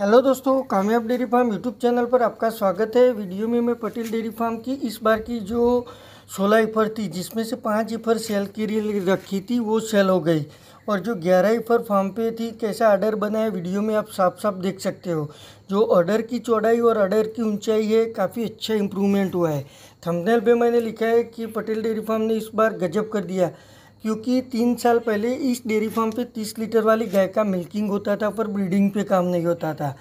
hello दोस्तों कामयाब dairy farm YouTube channel पर आपका स्वागत है वीडियो में मैं पटेल डेयरी फार्म की इस बार की जो सोलह इफर थी जिसमें से पाँच इफर सेल के लिए रखी थी वो सेल हो गई और जो ग्यारह इफर फार्म पे थी कैसा ऑर्डर बना है वीडियो में आप साफ साफ देख सकते हो जो ऑर्डर की चौड़ाई और ऑर्डर की ऊंचाई है काफ़ी अच्छा इम्प्रूवमेंट हुआ है थंबनेल पे मैंने लिखा है कि पटेल डेयरी फार्म ने इस बार गजब कर दिया क्योंकि तीन साल पहले इस डेयरी फार्म पे तीस लीटर वाली गाय का मिल्किंग होता था पर ब्रीडिंग पे काम नहीं होता था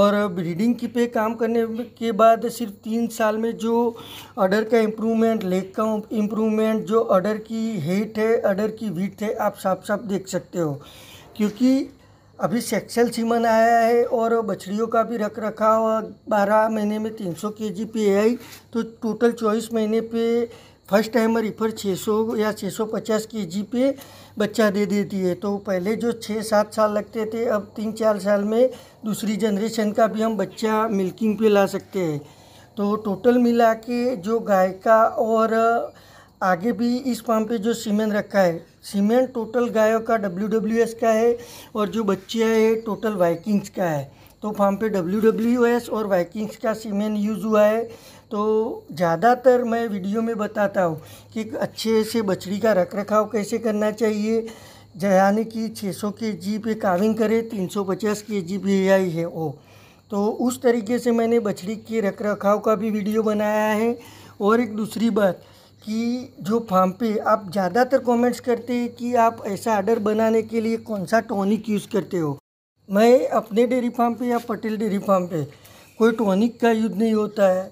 और ब्रीडिंग की पे काम करने के बाद सिर्फ तीन साल में जो अडर का इम्प्रूवमेंट लेग का इम्प्रूवमेंट जो अडर की हेट है अडर की वीट है आप साफ साफ देख सकते हो क्योंकि अभी सेक्सल सीमन आया है और बछड़ियों का भी रख रखाव बारह महीने में तीन सौ के जी पे आई तो टोटल चौबीस महीने पे फर्स्ट टाइमर छः 600 या 650 के जी पे बच्चा दे देती है तो पहले जो छः सात साल लगते थे अब तीन चार साल में दूसरी जनरेशन का भी हम बच्चा मिल्किंग पे ला सकते हैं तो टोटल मिला के जो गाय का और आगे भी इस फार्म पे जो सीमेंट रखा है सीमेंट टोटल गायों का डब्ल्यू का है और जो बच्चियाँ है टोटल वाइकिंग्स का है तो वहाँ पे डब्ल्यू डब्ल्यू एस और वाइकिंग्स का सीमेन यूज़ हुआ है तो ज़्यादातर मैं वीडियो में बताता हूँ कि अच्छे से बछड़ी का रख रखाव कैसे करना चाहिए यानी कि 600 के जी पे काविंग करे 350 के जी पे आई है ओ तो उस तरीके से मैंने बछड़ी के रख रखाव का भी वीडियो बनाया है और एक दूसरी बात कि जो फार्म पे आप ज़्यादातर कमेंट्स करते हैं कि आप ऐसा आर्डर बनाने के लिए कौन सा टॉनिक यूज़ करते हो मैं अपने डेयरी फार्म पे या पटेल डेयरी फार्म पे कोई टॉनिक का यूज़ नहीं होता है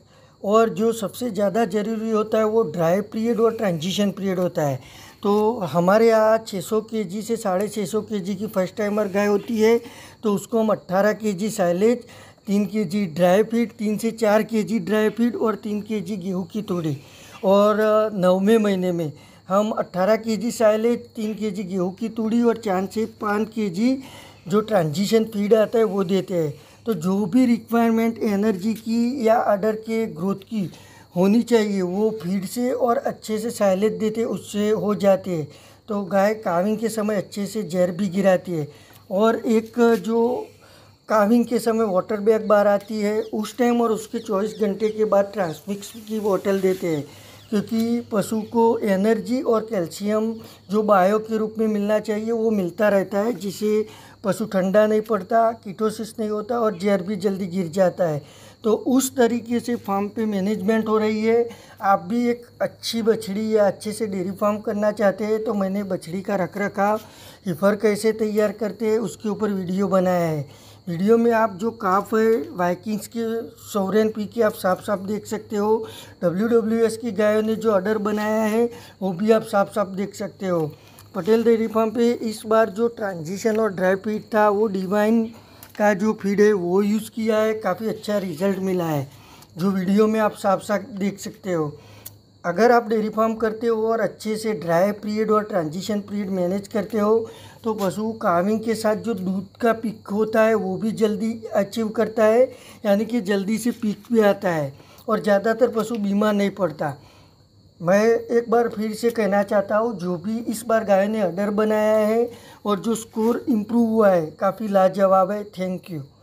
और जो सबसे ज़्यादा ज़रूरी होता है वो ड्राई पीरियड और ट्रांजिशन पीरियड होता है तो हमारे यहाँ 600 सौ के जी से साढ़े छः सौ के जी की फर्स्ट टाइमर गाय होती है तो उसको हम 18 के जी साइलेज तीन के जी ड्राई फीड तीन से चार के जी ड्राई फीड और तीन के जी गेहूँ की तोड़ी और नौवें महीने में हम 18 के जी साइलेज तीन के जी गेहूँ की तूड़ी और चार से पाँच के जी जो ट्रांजिशन फीड आता है वो देते हैं तो जो भी रिक्वायरमेंट एनर्जी की या अडर के ग्रोथ की होनी चाहिए वो फीड से और अच्छे से सहलियत देते उससे हो जाते हैं तो गाय काविंग के समय अच्छे से जहर भी गिराती है और एक जो काविंग के समय वाटर बैग बाहर आती है उस टाइम और उसके चौबीस घंटे के बाद ट्रांसमिक्स की बोतल देते हैं क्योंकि पशु को एनर्जी और कैल्शियम जो बायो के रूप में मिलना चाहिए वो मिलता रहता है जिससे पशु ठंडा नहीं पड़ता कीटोसिस नहीं होता और जहर भी जल्दी गिर जाता है तो उस तरीके से फार्म पे मैनेजमेंट हो रही है आप भी एक अच्छी बछड़ी या अच्छे से डेयरी फार्म करना चाहते हैं तो मैंने बछड़ी का रख रखाव हिफर कैसे तैयार करते हैं उसके ऊपर वीडियो बनाया है वीडियो में आप जो काफ है वाइकिंग्स के सोरेन पी के आप साफ साफ देख सकते हो डब्ल्यू डब्ल्यू एस की गायों ने जो ऑर्डर बनाया है वो भी आप साफ साफ देख सकते हो पटेल डेयरी फार्म पे इस बार जो ट्रांजिशन और ड्राई फीड था वो डिवाइन का जो फीड है वो यूज़ किया है काफ़ी अच्छा रिजल्ट मिला है जो वीडियो में आप साफ साफ देख सकते हो अगर आप डेयरी फार्म करते हो और अच्छे से ड्राई पीरियड और ट्रांजिशन पीरियड मैनेज करते हो तो पशु काविंग के साथ जो दूध का पिक होता है वो भी जल्दी अचीव करता है यानी कि जल्दी से पिक भी आता है और ज़्यादातर पशु बीमार नहीं पड़ता मैं एक बार फिर से कहना चाहता हूँ जो भी इस बार गाय ने अडर बनाया है और जो स्कोर इम्प्रूव हुआ है काफ़ी लाजवाब है थैंक यू